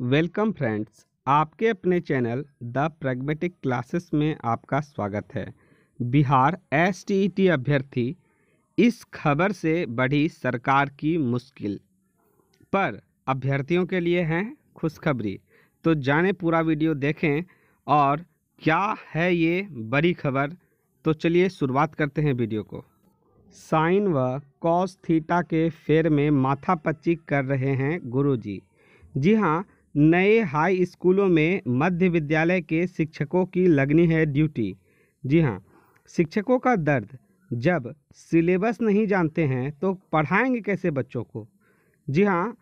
welcome friends आपके अपने channel the pragmatic classes में आपका स्वागत है बिहार एस e अभ्यर्थी इस खबर से बढ़ी सरकार की मुश्किल पर अभ्यर्थियों के लिए हैं खुशखबरी तो जाने पूरा वीडियो देखें और क्या है ये बड़ी खबर तो चलिए शुरुआत करते हैं वीडियो को साइन व कॉस थीटा के फेर में माथापच्ची कर रहे हैं गुरुजी जी हाँ नए हाई स्कूलों में मध्य विद्यालय के शिक्षकों की लगनी है ड्यूटी जी हाँ शिक्षकों का दर्द जब सिलेबस नहीं जानते हैं तो पढ़ाएंगे कैसे बच्चों को जी हाँ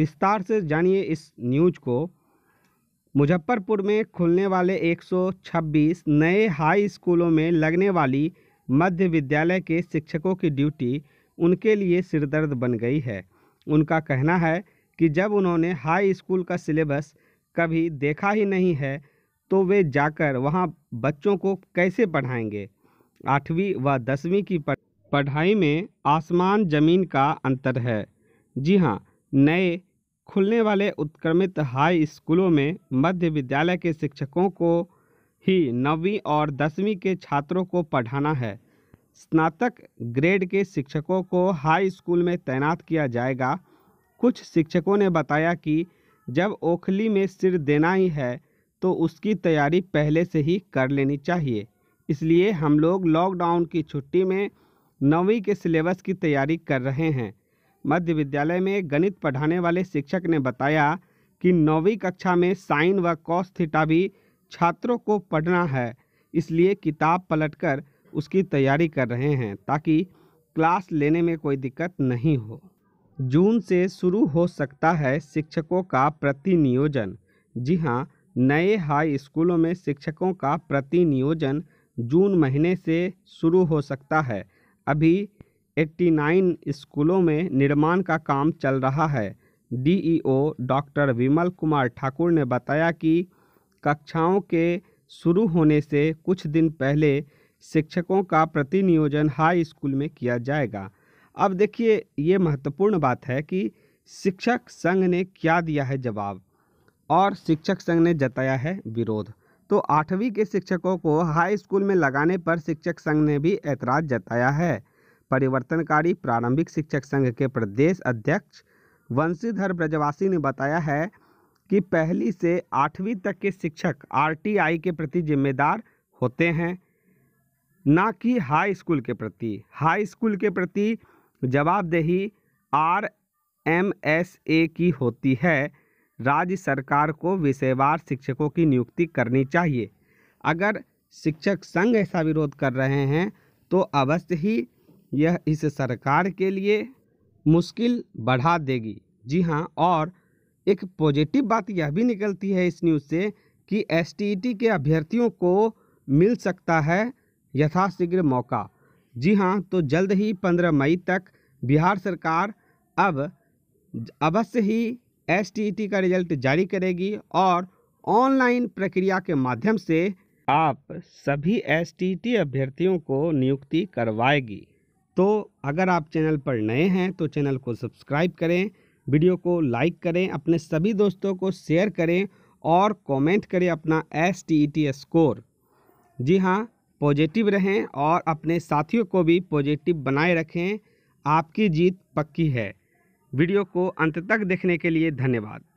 विस्तार से जानिए इस न्यूज को मुजफ्फरपुर में खुलने वाले 126 नए हाई स्कूलों में लगने वाली मध्य विद्यालय के शिक्षकों की ड्यूटी उनके लिए सिरदर्द बन गई है उनका कहना है कि जब उन्होंने हाई स्कूल का सिलेबस कभी देखा ही नहीं है तो वे जाकर वहाँ बच्चों को कैसे पढ़ाएंगे आठवीं व दसवीं की पढ़ाई में आसमान ज़मीन का अंतर है जी हाँ नए खुलने वाले उत्क्रमित हाई स्कूलों में मध्य विद्यालय के शिक्षकों को ही नवीं और दसवीं के छात्रों को पढ़ाना है स्नातक ग्रेड के शिक्षकों को हाई स्कूल में तैनात किया जाएगा कुछ शिक्षकों ने बताया कि जब ओखली में सिर देना ही है तो उसकी तैयारी पहले से ही कर लेनी चाहिए इसलिए हम लोग लॉकडाउन की छुट्टी में नौवीं के सिलेबस की तैयारी कर रहे हैं मध्य विद्यालय में गणित पढ़ाने वाले शिक्षक ने बताया कि नौवीं कक्षा में साइन व कॉस थीटा भी छात्रों को पढ़ना है इसलिए किताब पलटकर उसकी तैयारी कर रहे हैं ताकि क्लास लेने में कोई दिक्कत नहीं हो जून से शुरू हो सकता है शिक्षकों का प्रतिनियोजन जी हाँ नए हाई स्कूलों में शिक्षकों का प्रतिनियोजन जून महीने से शुरू हो सकता है अभी 89 स्कूलों में निर्माण का काम चल रहा है डीईओ डॉक्टर विमल कुमार ठाकुर ने बताया कि कक्षाओं के शुरू होने से कुछ दिन पहले शिक्षकों का प्रतिनियोजन हाई स्कूल में किया जाएगा अब देखिए ये महत्वपूर्ण बात है कि शिक्षक संघ ने क्या दिया है जवाब और शिक्षक संघ ने जताया है विरोध तो आठवीं के शिक्षकों को हाई स्कूल में लगाने पर शिक्षक संघ ने भी ऐतराज़ जताया है परिवर्तनकारी प्रारंभिक शिक्षक संघ के प्रदेश अध्यक्ष वंशीधर ब्रजवासी ने बताया है कि पहली से आठवीं तक के शिक्षक आरटीआई के प्रति जिम्मेदार होते हैं ना कि हाई स्कूल के प्रति हाई स्कूल के प्रति जवाबदेही आर एम एस ए की होती है राज्य सरकार को विषयवार शिक्षकों की नियुक्ति करनी चाहिए अगर शिक्षक संघ ऐसा विरोध कर रहे हैं तो अवश्य ही यह इस सरकार के लिए मुश्किल बढ़ा देगी जी हाँ और एक पॉजिटिव बात यह भी निकलती है इस न्यूज़ से कि एस के अभ्यर्थियों को मिल सकता है यथाशीघ्र मौका जी हाँ तो जल्द ही पंद्रह मई तक बिहार सरकार अब अवश्य ही एस e का रिजल्ट जारी करेगी और ऑनलाइन प्रक्रिया के माध्यम से आप सभी एस e अभ्यर्थियों को नियुक्ति करवाएगी तो अगर आप चैनल पर नए हैं तो चैनल को सब्सक्राइब करें वीडियो को लाइक करें अपने सभी दोस्तों को शेयर करें और कमेंट करें अपना एस e स्कोर जी हाँ पॉजिटिव रहें और अपने साथियों को भी पॉजिटिव बनाए रखें आपकी जीत पक्की है वीडियो को अंत तक देखने के लिए धन्यवाद